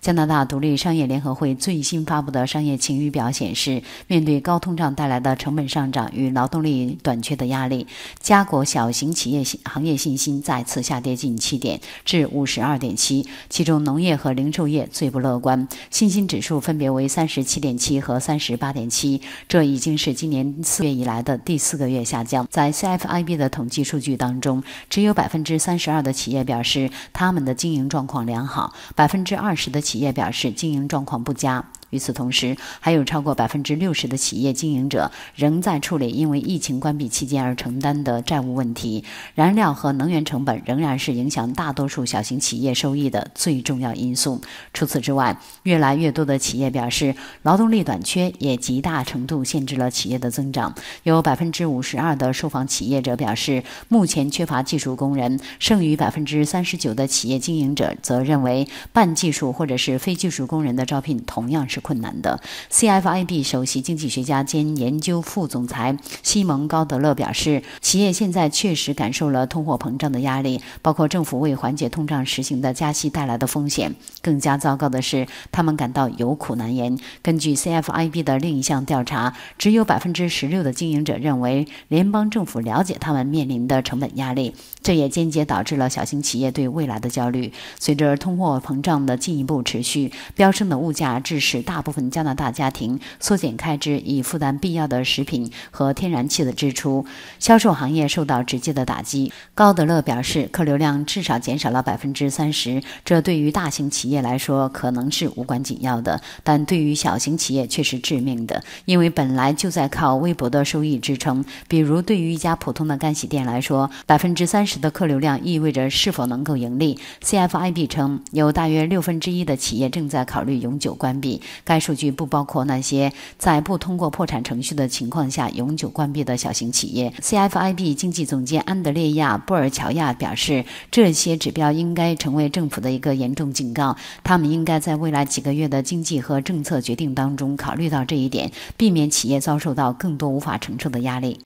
加拿大独立商业联合会最新发布的商业晴雨表显示，面对高通胀带来的成本上涨与劳动力短缺的压力，加国小型企业行行业信心再次下跌近七点，至五十二点七。其中，农业和零售业最不乐观，信心指数分别为三十七点七和三十八点七。这已经是今年四月以来的第四个月下降。在 CFIB 的统计数据当中，只有百分之三十二的企业表示他们的经营状况良好，百分之二十的。企业表示经营状况不佳。与此同时，还有超过百分之六十的企业经营者仍在处理因为疫情关闭期间而承担的债务问题。燃料和能源成本仍然是影响大多数小型企业收益的最重要因素。除此之外，越来越多的企业表示，劳动力短缺也极大程度限制了企业的增长。有百分之五十二的受访企业者表示，目前缺乏技术工人；剩余百分之三十九的企业经营者则认为，半技术或者是非技术工人的招聘同样是。是困难的。C F I B 首席经济学家兼研究副总裁西蒙高德勒表示，企业现在确实感受了通货膨胀的压力，包括政府为缓解通胀实行的加息带来的风险。更加糟糕的是，他们感到有苦难言。根据 C F I B 的另一项调查，只有百分之十六的经营者认为联邦政府了解他们面临的成本压力，这也间接导致了小型企业对未来的焦虑。随着通货膨胀的进一步持续，飙升的物价致使。大部分加拿大家庭缩减开支以负担必要的食品和天然气的支出，销售行业受到直接的打击。高德勒表示，客流量至少减少了百分之三十，这对于大型企业来说可能是无关紧要的，但对于小型企业却是致命的，因为本来就在靠微薄的收益支撑。比如，对于一家普通的干洗店来说，百分之三十的客流量意味着是否能够盈利。CFIB 称，有大约六分之一的企业正在考虑永久关闭。该数据不包括那些在不通过破产程序的情况下永久关闭的小型企业。C F I B 经济总监安德烈亚·布尔乔亚表示，这些指标应该成为政府的一个严重警告，他们应该在未来几个月的经济和政策决定当中考虑到这一点，避免企业遭受到更多无法承受的压力。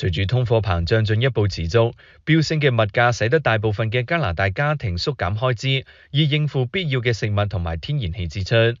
隨住通貨膨脹進一步持續，飙升嘅物價使得大部分嘅加拿大家庭縮減開支，以應付必要嘅食物同埋天然氣支出。